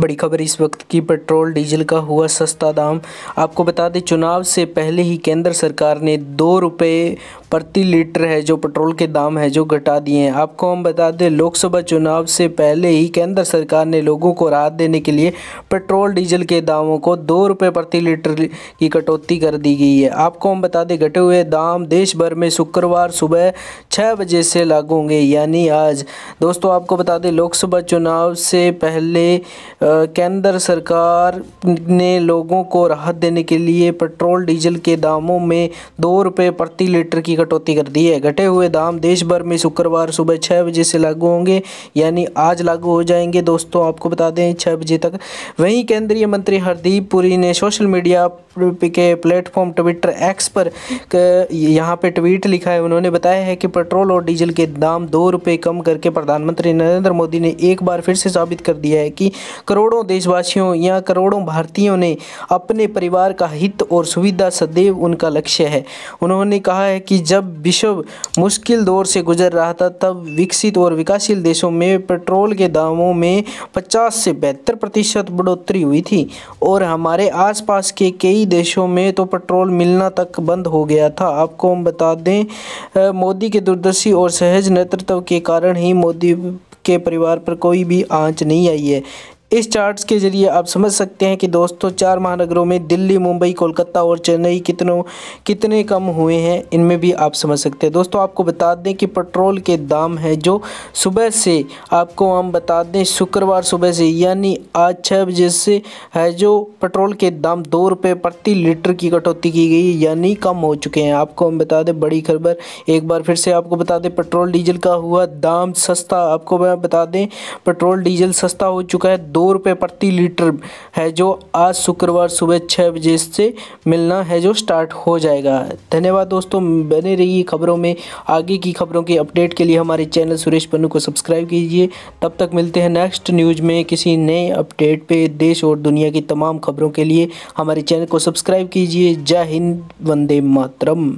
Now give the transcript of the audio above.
बड़ी खबर इस वक्त की पेट्रोल डीजल का हुआ सस्ता दाम आपको बता दें चुनाव से पहले ही केंद्र सरकार ने दो रुपये प्रति लीटर है जो पेट्रोल के दाम है जो घटा दिए हैं आपको हम बता दें लोकसभा चुनाव से पहले ही केंद्र सरकार ने लोगों को राहत देने के लिए पेट्रोल डीजल के दामों को दो रुपये प्रति लीटर की कटौती कर दी गई है आपको हम बता दें घटे हुए दाम देश भर में शुक्रवार सुबह छः बजे से लागू होंगे यानी आज दोस्तों आपको बता दें लोकसभा चुनाव से पहले केंद्र सरकार ने लोगों को राहत देने के लिए पेट्रोल डीजल के दामों में दो रुपये प्रति लीटर की कटौती कर दी है घटे हुए दाम देश भर में शुक्रवार सुबह छः बजे से लागू होंगे यानी आज लागू हो जाएंगे दोस्तों आपको बता दें छः बजे तक वहीं केंद्रीय मंत्री हरदीप पुरी ने सोशल मीडिया के प्लेटफॉर्म ट्विटर एक्स पर यहाँ पे ट्वीट लिखा है उन्होंने बताया है कि पेट्रोल और डीजल के दाम दो रुपये कम करके प्रधानमंत्री नरेंद्र मोदी ने एक बार फिर से साबित कर दिया है कि करोड़ों देशवासियों या करोड़ों भारतीयों ने अपने परिवार का हित और सुविधा सदैव उनका लक्ष्य है उन्होंने कहा है कि जब विश्व मुश्किल दौर से गुजर रहा था तब विकसित और विकासशील देशों में पेट्रोल के दामों में 50 से बेहतर प्रतिशत बढ़ोतरी हुई थी और हमारे आसपास के कई देशों में तो पेट्रोल मिलना तक बंद हो गया था आपको हम बता दें मोदी के दूरदर्शी और सहज नेतृत्व के कारण ही मोदी के परिवार पर कोई भी आंच नहीं आई है इस चार्ट्स के ज़रिए आप समझ सकते हैं कि दोस्तों चार महानगरों में दिल्ली मुंबई कोलकाता और चेन्नई कितनों कितने कम हुए हैं इनमें भी आप समझ सकते हैं दोस्तों आपको बता दें कि पेट्रोल के दाम हैं जो सुबह से आपको हम बता दें शुक्रवार सुबह से यानी आज छः बजे से है जो पेट्रोल के दाम दो रुपये प्रति लीटर की कटौती की गई यानी कम हो चुके हैं आपको हम बता दें बड़ी खबर एक बार फिर से आपको बता दें पेट्रोल डीजल का हुआ दाम सस्ता आपको मैं बता दें पेट्रोल डीजल सस्ता हो चुका है दो रुपये प्रति लीटर है जो आज शुक्रवार सुबह छः बजे से मिलना है जो स्टार्ट हो जाएगा धन्यवाद दोस्तों बने रहिए खबरों में आगे की खबरों के अपडेट के लिए हमारे चैनल सुरेश पन्नू को सब्सक्राइब कीजिए तब तक मिलते हैं नेक्स्ट न्यूज़ में किसी नए अपडेट पर देश और दुनिया की तमाम खबरों के लिए हमारे चैनल को सब्सक्राइब कीजिए जय हिंद वंदे मातरम